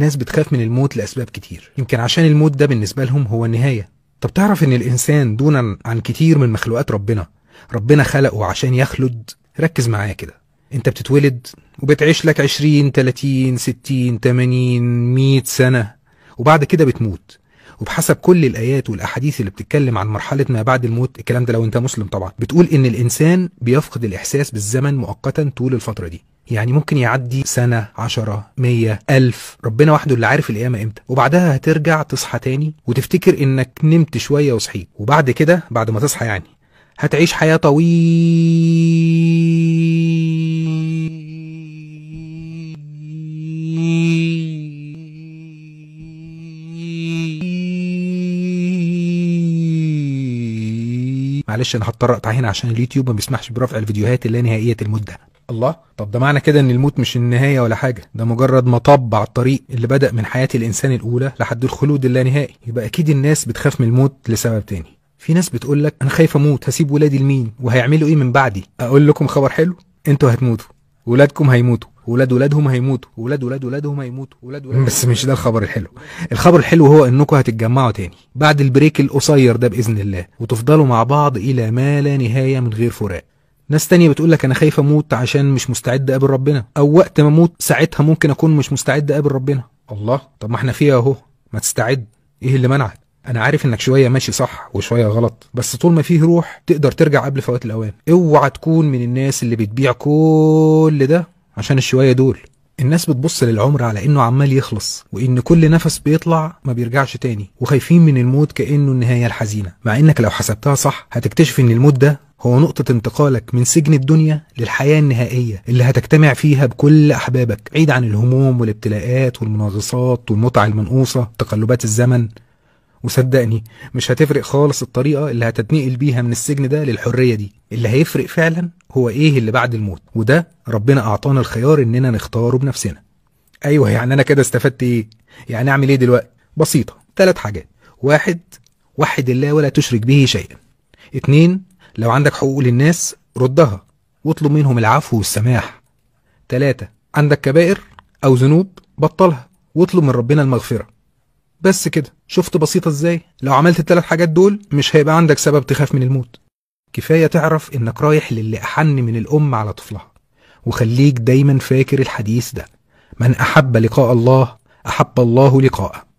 الناس بتخاف من الموت لأسباب كتير يمكن عشان الموت ده بالنسبة لهم هو النهاية طب تعرف ان الإنسان دونا عن كتير من مخلوقات ربنا ربنا خلقه عشان يخلد ركز معايا كده انت بتتولد وبتعيش لك 20 30 60 80 100 سنة وبعد كده بتموت وبحسب كل الآيات والأحاديث اللي بتتكلم عن مرحلة ما بعد الموت الكلام ده لو أنت مسلم طبعا بتقول إن الإنسان بيفقد الإحساس بالزمن مؤقتا طول الفترة دي يعني ممكن يعدي سنة عشرة مية ألف ربنا وحده اللي عارف القيامة امتى وبعدها هترجع تصحى تاني وتفتكر انك نمت شوية وصحيت وبعد كده بعد ما تصحى يعني هتعيش حياة طويلة معلش انا هتطرق هنا عشان اليوتيوب ما بيسمحش برفع الفيديوهات اللانهائيه المده الله طب ده معنى كده ان الموت مش النهايه ولا حاجه ده مجرد مطب على الطريق اللي بدا من حياه الانسان الاولى لحد الخلود اللانهائي يبقى اكيد الناس بتخاف من الموت لسبب تاني في ناس بتقول لك انا خايف اموت هسيب ولادي لمين وهيعملوا ايه من بعدي اقول لكم خبر حلو انتوا هتموتوا ولادكم هيموتوا ولاد ولادهم هيموتوا ولاد ولاد ولادهم هيموتوا ولاد ولاد بس مش ده الخبر الحلو الخبر الحلو هو انكم هتتجمعوا تاني بعد البريك القصير ده باذن الله وتفضلوا مع بعض الى ما لا نهايه من غير فراق ناس تانية بتقول لك انا خايف اموت عشان مش مستعد اقابل ربنا او وقت ما اموت ساعتها ممكن اكون مش مستعد اقابل ربنا الله طب ما احنا فيها اهو ما تستعد ايه اللي منعك انا عارف انك شويه ماشي صح وشويه غلط بس طول ما فيه روح تقدر ترجع قبل فوات الاوان اوعى تكون من الناس اللي بتبيع كل ده عشان الشويه دول الناس بتبص للعمر على انه عمال يخلص وان كل نفس بيطلع ما بيرجعش تاني وخايفين من الموت كانه النهايه الحزينه مع انك لو حسبتها صح هتكتشف ان الموت ده هو نقطة انتقالك من سجن الدنيا للحياة النهائية اللي هتجتمع فيها بكل أحبابك بعيد عن الهموم والابتلاءات والمناغصات والمتع المنقوصة تقلبات الزمن وصدقني مش هتفرق خالص الطريقة اللي هتتنقل بيها من السجن ده للحرية دي اللي هيفرق فعلا هو ايه اللي بعد الموت وده ربنا اعطانا الخيار اننا نختاره بنفسنا ايوه يعني انا كده استفدت ايه يعني اعمل ايه دلوقتي بسيطه ثلاث حاجات واحد وحد الله ولا تشرك به شيئا اتنين لو عندك حقوق للناس ردها واطلب منهم العفو والسماح تلاتة عندك كبائر أو ذنوب بطلها واطلب من ربنا المغفرة بس كده شفت بسيطة ازاي لو عملت الثلاث حاجات دول مش هيبقى عندك سبب تخاف من الموت كفاية تعرف إنك رايح للي أحن من الأم على طفلها وخليك دايما فاكر الحديث ده من أحب لقاء الله أحب الله لقاءه